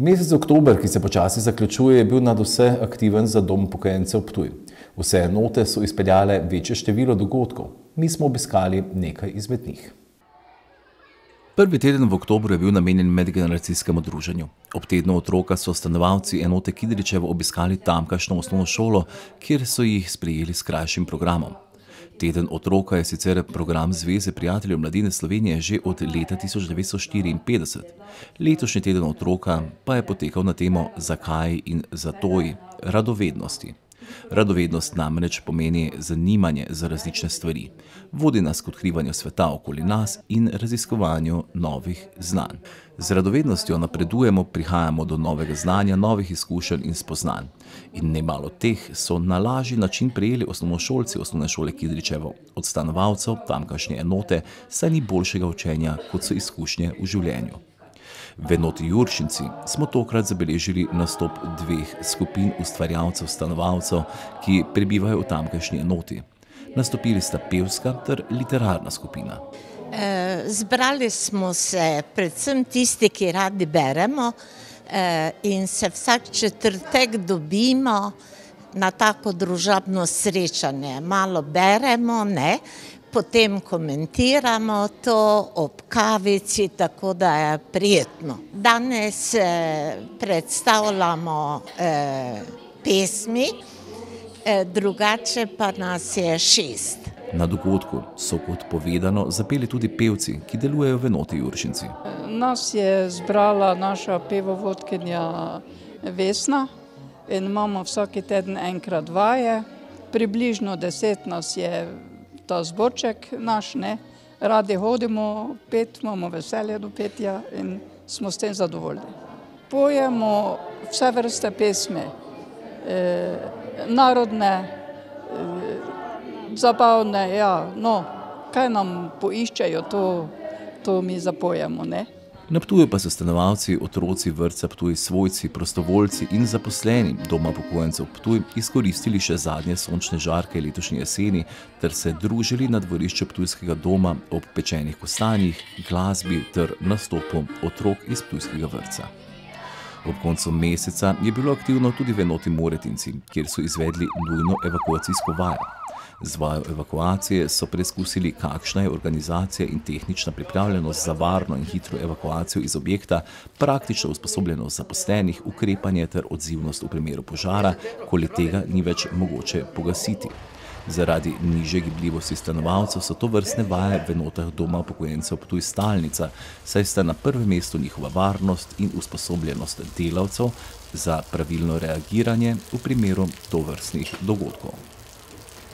Mesec oktober, ki se počasi zaključuje, je bil nad vse aktiven za dom pokojnicev Ptuj. Vse enote so izpeljale večje število dogodkov. Mi smo obiskali nekaj izmed njih. Prvi teden v oktobru je bil namenjen medgeneracijskemu druženju. Ob tednu otroka so stanovalci enote Kidričev obiskali tamkajšnjo osnovno šolo, kjer so jih sprejeli s krajšim programom. Teden otroka je sicer program Zveze prijateljev mladine Slovenije že od leta 1954. Letošnji teden otroka pa je potekal na temo zakaj in zatoj radovednosti. Radovednost namreč pomeni zanimanje za različne stvari. Vodi nas k odkrivanju sveta okoli nas in raziskovanju novih znanj. Z radovednostjo napredujemo, prihajamo do novega znanja, novih izkušenj in spoznanj. In ne malo teh so na lažji način prejeli osnovnošolci osnovne šole Kidričevo, od stanovalcev tamkajšnje enote, saj ni boljšega učenja kot so izkušnje v življenju. V enoti Juršinci smo tokrat zabeležili nastop dveh skupin ustvarjalcev stanovalcev, ki prebivajo v tamkajšnji enoti. Nastopili sta pevska ter literarna skupina. Eh, zbrali smo se predvsem tisti, ki radi beremo eh, in se vsak četrtek dobimo na tako družabno srečanje. Malo beremo, ne, potem komentiramo to ob kavici, tako da je prijetno. Danes eh, predstavljamo eh, pesmi, eh, drugače pa nas je šest. Na dogodku so, kot povedano, zapeli tudi pevci, ki delujejo v enoti Juržinci. Nas je zbrala naša pevovodkinja Vesna in imamo vsake teden enkrat vaje. Približno deset nas je ta zborček naš, ne, radi hodimo pet, imamo veselje do petja in smo s tem zadovoljni. Pojemo vse vrste pesmi, eh, narodne, eh, zabavne, ja, no, kaj nam poiščejo, to, to mi zapojemo, ne. Na Ptuju pa so stanovalci, otroci vrca Ptuj, svojci, prostovoljci in zaposleni doma pokojencev Ptuj izkoristili še zadnje sončne žarke letošnje jeseni ter se družili na dvorišče Ptujskega doma ob pečenih kostanjih, glasbi ter nastopu otrok iz Ptujskega vrca. Ob koncu meseca je bilo aktivno tudi v enoti Moretinci, kjer so izvedli nujno evakuacijsko vajo. Z vajo evakuacije so preskusili, kakšna je organizacija in tehnična pripravljenost za varno in hitro evakuacijo iz objekta, praktično usposobljenost zaposlenih, ukrepanje ter odzivnost v primeru požara, koli tega ni več mogoče pogasiti. Zaradi niže gibljivosti stanovalcev so to vrstne vaje v enotah doma upokojencev Ptuj Stalnica, saj sta na prvem mestu njihova varnost in usposobljenost delavcev za pravilno reagiranje v primeru tovrstnih dogodkov.